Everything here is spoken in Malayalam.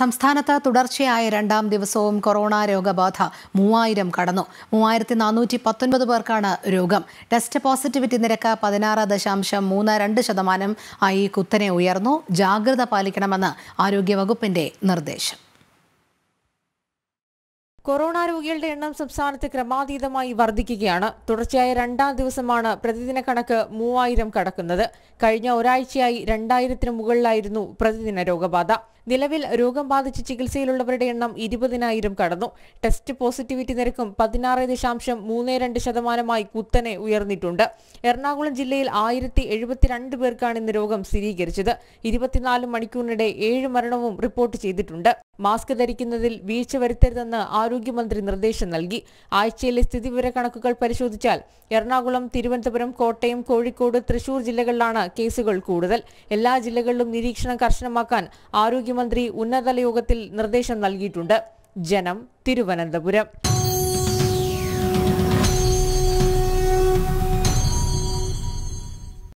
സംസ്ഥാനത്ത് തുടർച്ചയായ രണ്ടാം ദിവസവും കൊറോണ രോഗബാധ മൂവായിരം കടന്നു മൂവായിരത്തി നാനൂറ്റി പത്തൊൻപത് പേർക്കാണ് രോഗം ടെസ്റ്റ് പോസിറ്റിവിറ്റി നിരക്ക് പതിനാറ് ദശാംശം മൂന്ന് രണ്ട് ശതമാനം ആയി കുത്തനെ ഉയർന്നു ജാഗ്രത പാലിക്കണമെന്ന് ആരോഗ്യവകുപ്പിന്റെ നിർദ്ദേശം കൊറോണ രോഗികളുടെ എണ്ണം സംസ്ഥാനത്ത് ക്രമാതീതമായി വർദ്ധിക്കുകയാണ് തുടർച്ചയായ രണ്ടാം ദിവസമാണ് പ്രതിദിന കണക്ക് മൂവായിരം കടക്കുന്നത് കഴിഞ്ഞ ഒരാഴ്ചയായി രണ്ടായിരത്തിന് മുകളിലായിരുന്നു പ്രതിദിന രോഗബാധ നിലവിൽ രോഗം ബാധിച്ച് ചികിത്സയിലുള്ളവരുടെ എണ്ണം ഇരുപതിനായിരം കടന്നു ടെസ്റ്റ് പോസിറ്റിവിറ്റി നിരക്കും പതിനാറ് ദശാംശം മൂന്ന് രണ്ട് ശതമാനമായി കുത്തനെ ഉയർന്നിട്ടുണ്ട് എറണാകുളം ജില്ലയിൽ ആയിരത്തി എഴുപത്തിരണ്ട് പേർക്കാണ് ഇന്ന് രോഗം സ്ഥിരീകരിച്ചത് ഇരുപത്തിനാല് മണിക്കൂറിനിടെ ഏഴ് മരണവും റിപ്പോർട്ട് ചെയ്തിട്ടുണ്ട് മാസ്ക് ധരിക്കുന്നതിൽ വീഴ്ച വരുത്തരുതെന്ന് ആരോഗ്യമന്ത്രി നിർദ്ദേശം നൽകി ആഴ്ചയിലെ സ്ഥിതിവിവര കണക്കുകൾ പരിശോധിച്ചാൽ എറണാകുളം തിരുവനന്തപുരം കോട്ടയം കോഴിക്കോട് തൃശൂർ ജില്ലകളിലാണ് കേസുകൾ കൂടുതൽ എല്ലാ ജില്ലകളിലും നിരീക്ഷണം കർശനമാക്കാൻ ആരോഗ്യ മുഖ്യമന്ത്രി ഉന്നതതല യോഗത്തിൽ നിർദ്ദേശം നൽകിയിട്ടുണ്ട് ജനം തിരുവനന്തപുരം